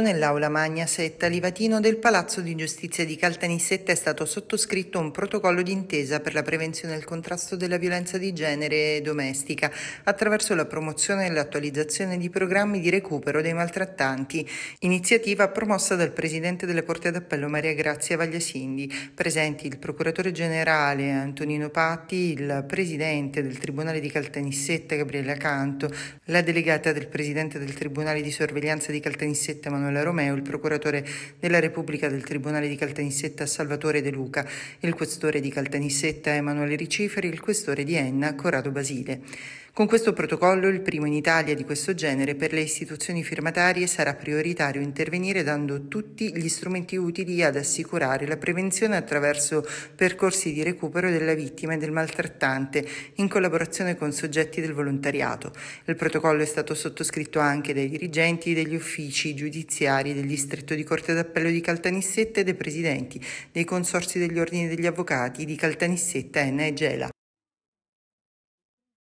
Nell'aula magna setta Livatino del Palazzo di Giustizia di Caltanissetta è stato sottoscritto un protocollo d'intesa per la prevenzione e il contrasto della violenza di genere domestica attraverso la promozione e l'attualizzazione di programmi di recupero dei maltrattanti, iniziativa promossa dal Presidente della Corte d'Appello Maria Grazia Vagliasindi, presenti il Procuratore Generale Antonino Patti, il Presidente del Tribunale di Caltanissetta Gabriella Canto, la Delegata del Presidente del Tribunale di Sorveglianza di Caltanissetta Emanuele Manuela Romeo, il procuratore della Repubblica del Tribunale di Caltanissetta Salvatore De Luca, il questore di Caltanissetta Emanuele Riciferi, il questore di Enna Corrado Basile. Con questo protocollo, il primo in Italia di questo genere, per le istituzioni firmatarie sarà prioritario intervenire dando tutti gli strumenti utili ad assicurare la prevenzione attraverso percorsi di recupero della vittima e del maltrattante in collaborazione con soggetti del volontariato. Il protocollo è stato sottoscritto anche dai dirigenti degli uffici giudiziari giudiziari del distretto di Corte d'Appello di Caltanissetta e dei presidenti dei consorzi degli ordini degli avvocati di Caltanissetta, e Negela.